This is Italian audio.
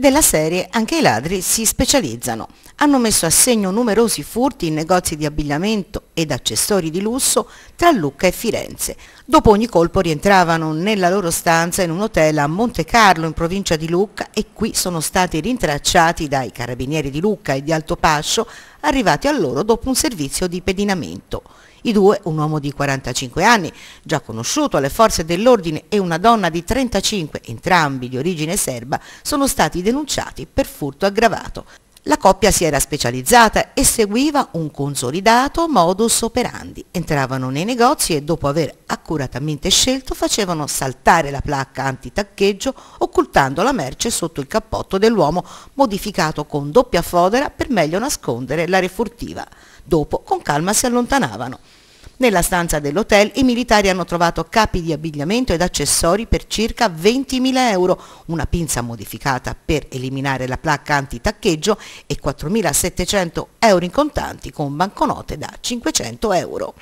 Della serie anche i ladri si specializzano. Hanno messo a segno numerosi furti in negozi di abbigliamento ed accessori di lusso tra Lucca e Firenze. Dopo ogni colpo rientravano nella loro stanza in un hotel a Monte Carlo in provincia di Lucca e qui sono stati rintracciati dai carabinieri di Lucca e di Altopascio arrivati a loro dopo un servizio di pedinamento. I due, un uomo di 45 anni, già conosciuto alle forze dell'ordine, e una donna di 35, entrambi di origine serba, sono stati denunciati per furto aggravato. La coppia si era specializzata e seguiva un consolidato modus operandi. Entravano nei negozi e dopo aver accuratamente scelto facevano saltare la placca antitaccheggio occultando la merce sotto il cappotto dell'uomo modificato con doppia fodera per meglio nascondere la refurtiva. Dopo con calma si allontanavano. Nella stanza dell'hotel i militari hanno trovato capi di abbigliamento ed accessori per circa 20.000 euro, una pinza modificata per eliminare la placca antitaccheggio e 4.700 euro in contanti con banconote da 500 euro.